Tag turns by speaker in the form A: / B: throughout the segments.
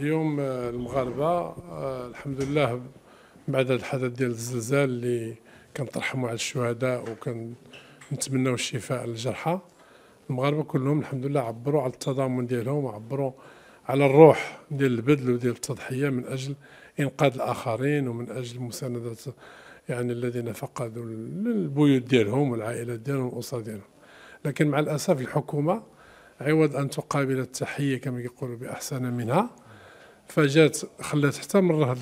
A: اليوم آه، المغاربه آه، الحمد لله بعد هذا الحدث ديال الزلزال اللي كنترحموا على الشهداء وكنتمناو الشفاء للجرحى المغاربه كلهم الحمد لله عبروا على التضامن ديالهم وعبروا على الروح ديال البذل وديال التضحيه من اجل انقاذ الاخرين ومن اجل مسانده يعني الذين فقدوا البيوت ديالهم والعائلات ديالهم والاسر ديالهم لكن مع الاسف الحكومه عوض ان تقابل التحيه كما يقولوا باحسن منها فجات خلات حتى مره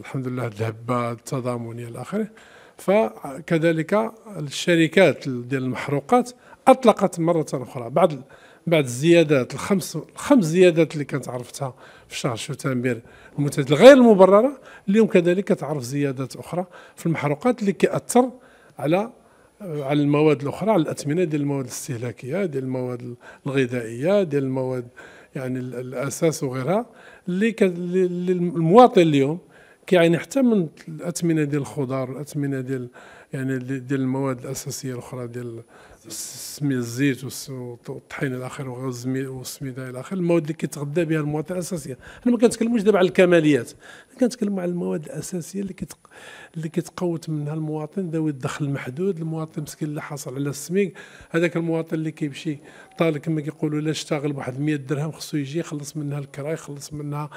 A: الحمد لله الهبه التضامنيه الى اخره فكذلك الشركات ديال المحروقات اطلقت مره اخرى بعد بعد الزيادات الخمس الخمس زيادات اللي كانت عرفتها في شهر شتنبر الغير غير المبرره اليوم كذلك تعرف زيادات اخرى في المحروقات اللي كاثر على على المواد الاخرى على الاثمنه ديال المواد الاستهلاكيه ديال المواد الغذائيه ديال المواد يعني الاساس وغيرها اللي المواطن اليوم كيعاني حتى من الاثمنه ديال الخضار الاثمنه ديال يعني ديال المواد الاساسيه الاخرى ديال سمي الزيت والطحين الى اخره والسميده الى اخره المواد اللي كيتغذى بها المواطن الاساسيه حنا ما كنتكلموش دابا على الكماليات كنتكلموا على المواد الاساسيه اللي كتق... اللي كيتقوت منها المواطن ذوي الدخل المحدود المواطن مسكين اللي حاصل على السميك هذاك المواطن اللي كيمشي طالب كما كيقولوا لا اشتغل بواحد 100 درهم خصو يجي يخلص منها الكراي يخلص منها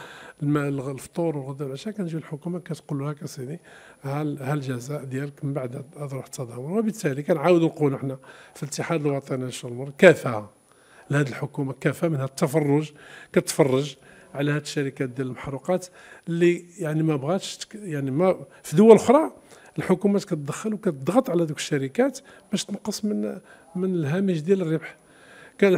A: الماء الفطور والغداء والعشاء كنجي الحكومه كتقول لها كسيدي ها ها الجزاء ديالك من بعد تروح تضامن وبالتالي كنعاودوا نقولوا احنا في الاتحاد الوطني للشغل كافه لهذه الحكومه كافه منها التفرج كتفرج على هذه الشركات ديال المحروقات اللي يعني ما بغاتش يعني ما في دول اخرى الحكومات كتدخل وكتضغط على ذوك الشركات باش تنقص من من الهامش ديال الربح كان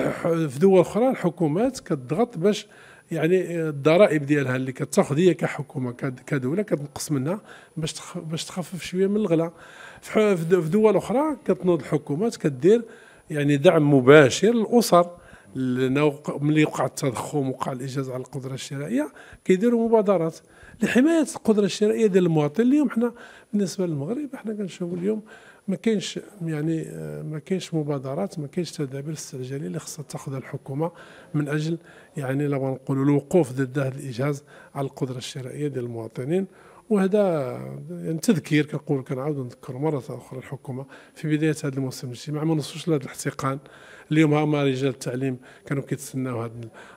A: في دول اخرى الحكومات كتضغط باش يعني الضرائب ديالها اللي كتاخذ هي كحكومه كدوله كتنقص منها باش باش تخفف شويه من الغلاء في دول اخرى كتنوض الحكومات كدير يعني دعم مباشر للاسر لنا ملي وقع التضخم وقع الاجازه على القدره الشرائيه كيديروا مبادرات لحمايه القدره الشرائيه ديال المواطن اليوم حنا بالنسبه للمغرب حنا كنشوفوا اليوم ما كاينش يعني آه، ما كاينش مبادرات ما كاينش تدابير استعجاليه اللي خصها تاخذها الحكومه من اجل يعني لو نقولوا الوقوف ضد هذا الاجهاز على القدره الشرائيه ديال المواطنين وهذا يعني تذكير كنقول كنعاود نذكر مره اخرى الحكومه في بدايه هذا الموسم الاجتماعي ما نوصلوش لهذا الاحتقان اليوم هما رجال التعليم كانوا كيتسناو هذا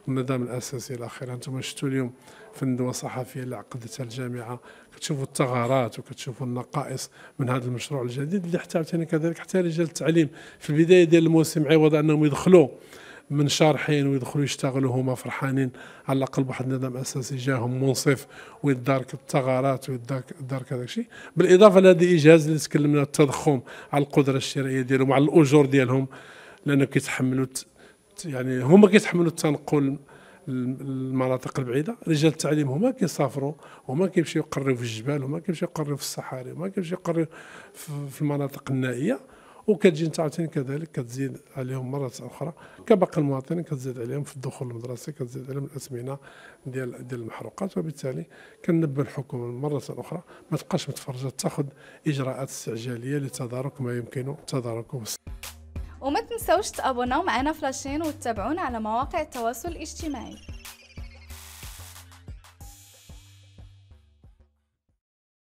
A: النظام الاساسي الى اخره انتم شفتوا اليوم في الندوه الصحفيه اللي عقدتها الجامعه كتشوفوا الثغرات وكتشوفوا النقائص من هذا المشروع الجديد اللي حتى كذلك حتى رجال التعليم في البدايه ديال الموسم عوض انهم يدخلوا من شارحين ويدخلوا يشتغلوا هما فرحانين على الاقل بواحد النظام اساسي جاهم منصف ويدارك الثغرات ويدارك هذاك الشيء بالاضافه لهذا الاجهاز اللي تكلمنا التضخم على القدره الشرائيه ديالهم على الاجور ديالهم لانه كيتحملوا يعني هما كيتحملوا التنقل المناطق البعيده رجال التعليم هما كيسافروا هما كيمشيو يقريو في الجبال هما كيمشيو يقريو في الصحاري هما كيمشيو يقريو في المناطق النائيه وكتجي انت عاوتاني كذلك كتزيد عليهم مره اخرى كباقي المواطنين كتزيد عليهم في الدخول المدرسي كتزيد عليهم الاسمنه ديال ديال المحروقات وبالتالي كنبه الحكومه مره اخرى ما تبقاش متفرجه تاخذ اجراءات استعجاليه لتدارك ما يمكن تداركه وما تنساوش تابوناو معنا فلاشين وتتابعونا على مواقع التواصل الاجتماعي